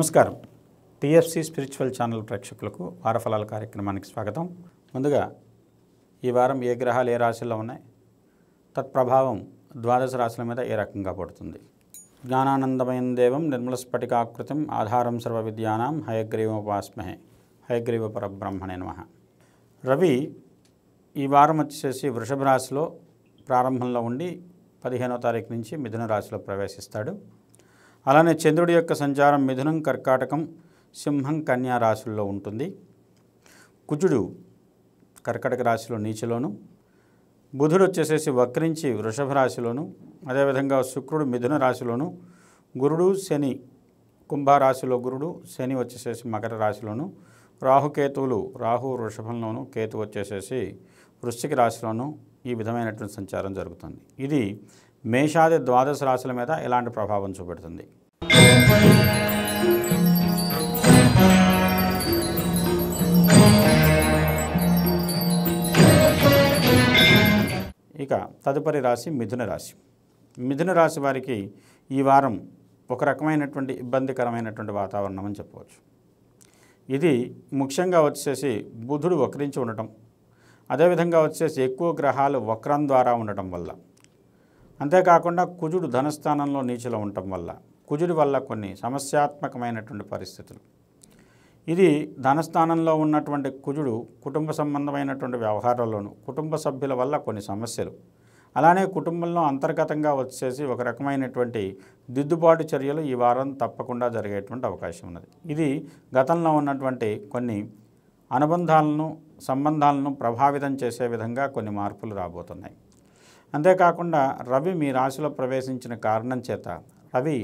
నమస్కారం TFC spiritual channel ప్రేక్షకులకు వారఫలాల కార్యక్రమానికి స్వాగతం ముందుగా ఈ వారం ఏ గ్రహాలు ఏ రాశుల్లో ఉన్నాయి తత్ప్రభావం ద్వాదశ రాశుల మీద ఏ రకంగా పడుతుంది జ్ఞానానందమయం దేవం నిర్మల స్ఫటికాకృతం ఆధారం సర్వ విద్యానాం హయగ్రీవోపాస్మహే హయగ్రీవ పరబ్రహ్మణే నమ రవి ఈ వారం వచ్చేసి వృషభ రాశిలో ప్రారంభంలో ఉండి పదిహేనో తారీఖు నుంచి మిథున రాశిలో ప్రవేశిస్తాడు అలానే చంద్రుడి యొక్క సంచారం మిథునం కర్కాటకం సింహం కన్యా రాశుల్లో ఉంటుంది కుజుడు కర్కటక రాశిలో నీచలోను బుధుడు వచ్చేసేసి వక్రించి వృషభ రాశిలోను అదేవిధంగా శుక్రుడు మిథున రాశిలోను గురుడు శని కుంభారాశిలో గురుడు శని వచ్చేసేసి మకర రాశిలోను రాహుకేతువులు రాహు వృషభంలోను కేతు వచ్చేసేసి వృశ్చిక రాశిలోను ఈ విధమైనటువంటి సంచారం జరుగుతుంది ఇది మేషాది ద్వాదశ రాశుల మీద ఎలాంటి ప్రభావం చూపెడుతుంది ఇక తదుపరి రాశి మిథున రాశి మిథున రాశి వారికి ఈ వారం ఒక రకమైనటువంటి ఇబ్బందికరమైనటువంటి వాతావరణం అని చెప్పవచ్చు ఇది ముఖ్యంగా వచ్చేసి బుధుడు వక్రించి ఉండటం అదేవిధంగా వచ్చేసి ఎక్కువ గ్రహాలు వక్రం ద్వారా ఉండటం వల్ల అంతేకాకుండా కుజుడు ధనస్థానంలో నీచులో ఉండటం వల్ల కుజుడి వల్ల కొన్ని సమస్యాత్మకమైనటువంటి పరిస్థితులు ఇది ధనస్థానంలో ఉన్నటువంటి కుజుడు కుటుంబ సంబంధమైనటువంటి వ్యవహారాల్లోనూ కుటుంబ సభ్యుల వల్ల కొన్ని సమస్యలు అలానే కుటుంబంలో అంతర్గతంగా వచ్చేసి ఒక రకమైనటువంటి దిద్దుబాటు చర్యలు ఈ వారం తప్పకుండా జరిగేటువంటి అవకాశం ఉన్నది ఇది గతంలో ఉన్నటువంటి కొన్ని అనుబంధాలను సంబంధాలను ప్రభావితం చేసే విధంగా కొన్ని మార్పులు రాబోతున్నాయి అంతేకాకుండా రవి మీ రాశిలో ప్రవేశించిన కారణం చేత రవి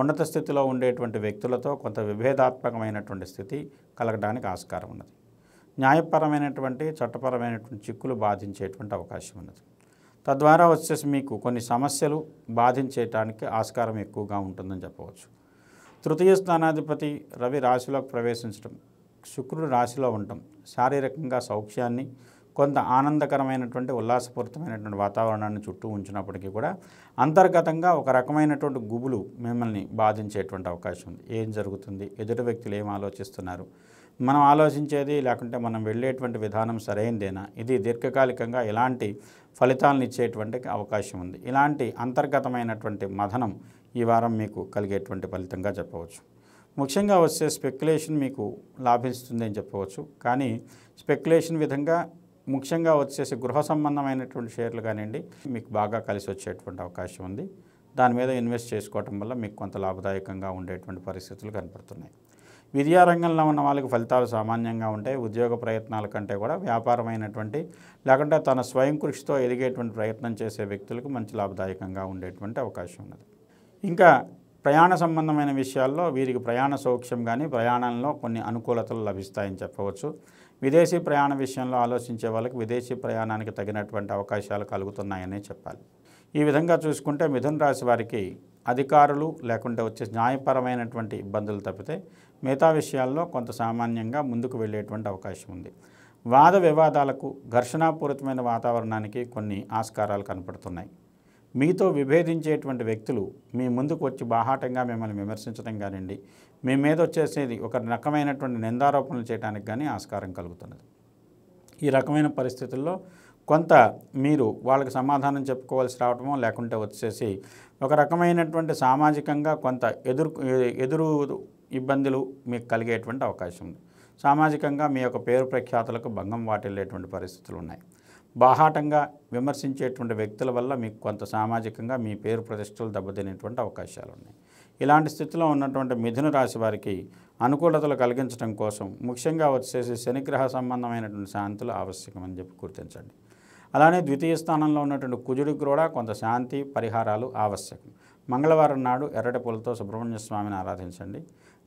ఉన్నత స్థితిలో ఉండేటువంటి వ్యక్తులతో కొంత విభేదాత్మకమైనటువంటి స్థితి కలగడానికి ఆస్కారం ఉన్నది న్యాయపరమైనటువంటి చట్టపరమైనటువంటి చిక్కులు బాధించేటువంటి అవకాశం ఉన్నది తద్వారా వచ్చేసి మీకు కొన్ని సమస్యలు బాధించేయటానికి ఆస్కారం ఎక్కువగా ఉంటుందని చెప్పవచ్చు తృతీయ స్థానాధిపతి రవి రాశిలోకి ప్రవేశించడం శుక్రుడు రాశిలో ఉండటం శారీరకంగా సౌఖ్యాన్ని కొంత ఆనందకరమైనటువంటి ఉల్లాసపూరితమైనటువంటి వాతావరణాన్ని చుట్టూ ఉంచినప్పటికీ కూడా అంతర్గతంగా ఒక రకమైనటువంటి గుబులు మిమ్మల్ని బాధించేటువంటి అవకాశం ఉంది ఏం జరుగుతుంది ఎదుటి వ్యక్తులు ఏం ఆలోచిస్తున్నారు మనం ఆలోచించేది లేకుంటే మనం వెళ్ళేటువంటి విధానం సరైనదేనా ఇది దీర్ఘకాలికంగా ఇలాంటి ఫలితాలను ఇచ్చేటువంటి అవకాశం ఉంది ఇలాంటి అంతర్గతమైనటువంటి మథనం ఈ వారం మీకు కలిగేటువంటి ఫలితంగా చెప్పవచ్చు ముఖ్యంగా వచ్చే స్పెక్యులేషన్ మీకు లాభిస్తుంది అని చెప్పవచ్చు కానీ స్పెక్యులేషన్ విధంగా ముఖ్యంగా వచ్చేసి గృహ సంబంధమైనటువంటి షేర్లు కానివ్వండి మీకు బాగా కలిసి వచ్చేటువంటి అవకాశం ఉంది దాని మీద ఇన్వెస్ట్ చేసుకోవటం వల్ల మీకు కొంత లాభదాయకంగా ఉండేటువంటి పరిస్థితులు కనపడుతున్నాయి విద్యారంగంలో ఉన్న వాళ్ళకి ఫలితాలు సామాన్యంగా ఉంటాయి ఉద్యోగ ప్రయత్నాల కంటే కూడా వ్యాపారమైనటువంటి లేకుంటే తన స్వయం కృషితో ఎదిగేటువంటి ప్రయత్నం చేసే వ్యక్తులకు మంచి లాభదాయకంగా ఉండేటువంటి అవకాశం ఉన్నది ఇంకా ప్రయాణ సంబంధమైన విషయాల్లో వీరికి ప్రయాణ సౌఖ్యం కానీ ప్రయాణంలో కొన్ని అనుకూలతలు లభిస్తాయని చెప్పవచ్చు విదేశీ ప్రయాణ విషయంలో ఆలోచించే వాళ్ళకి విదేశీ ప్రయాణానికి తగినటువంటి అవకాశాలు కలుగుతున్నాయని చెప్పాలి ఈ విధంగా చూసుకుంటే మిథున రాశి వారికి అధికారులు లేకుంటే వచ్చే న్యాయపరమైనటువంటి ఇబ్బందులు తప్పితే మిగతా విషయాల్లో కొంత సామాన్యంగా ముందుకు వెళ్ళేటువంటి అవకాశం ఉంది వాద వివాదాలకు ఘర్షణాపూరితమైన వాతావరణానికి కొన్ని ఆస్కారాలు కనపడుతున్నాయి మీతో విభేదించేటువంటి వ్యక్తులు మీ ముందుకు వచ్చి బాహాటంగా మిమ్మల్ని విమర్శించడం కానివ్వండి మీ మీద వచ్చేసేది ఒక రకమైనటువంటి నిందారోపణలు చేయడానికి కానీ ఆస్కారం కలుగుతున్నది ఈ రకమైన పరిస్థితుల్లో కొంత మీరు వాళ్ళకి సమాధానం చెప్పుకోవాల్సి రావటమో లేకుంటే వచ్చేసి ఒక రకమైనటువంటి సామాజికంగా కొంత ఎదురు ఎదురు ఇబ్బందులు మీకు కలిగేటువంటి అవకాశం ఉంది సామాజికంగా మీ యొక్క పేరు ప్రఖ్యాతులకు భంగం వాటిల్లేటువంటి పరిస్థితులు ఉన్నాయి బాహాటంగా విమర్శించేటువంటి వ్యక్తుల వల్ల మీకు కొంత సామాజికంగా మీ పేరు ప్రతిష్టలు దెబ్బతినేటువంటి అవకాశాలు ఉన్నాయి ఇలాంటి స్థితిలో ఉన్నటువంటి మిథున రాశి వారికి అనుకూలతలు కలిగించడం కోసం ముఖ్యంగా వచ్చేసి శనిగ్రహ సంబంధమైనటువంటి శాంతులు ఆవశ్యకమని చెప్పి గుర్తించండి అలానే ద్వితీయ స్థానంలో ఉన్నటువంటి కుజుడికి కూడా కొంత శాంతి పరిహారాలు ఆవశ్యకం మంగళవారం నాడు ఎర్రటి పూలతో సుబ్రహ్మణ్య స్వామిని ఆరాధించండి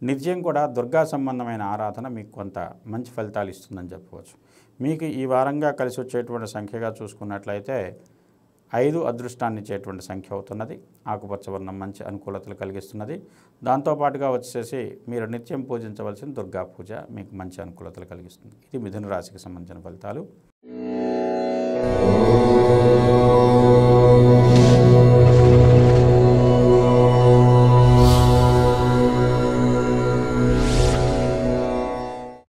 నిత్యం కూడా దుర్గా సంబంధమైన ఆరాధన మీకు కొంత మంచి ఫలితాలు ఇస్తుందని చెప్పవచ్చు మీకు ఈ వారంగా కలిసి వచ్చేటువంటి సంఖ్యగా చూసుకున్నట్లయితే ఐదు అదృష్టాన్ని ఇచ్చేటువంటి సంఖ్య అవుతున్నది ఆకుపచ్చ వర్ణం మంచి అనుకూలతలు కలిగిస్తున్నది దాంతోపాటుగా వచ్చేసి మీరు నిత్యం పూజించవలసిన దుర్గా పూజ మీకు మంచి అనుకూలతలు కలిగిస్తుంది ఇది మిథున రాశికి సంబంధించిన ఫలితాలు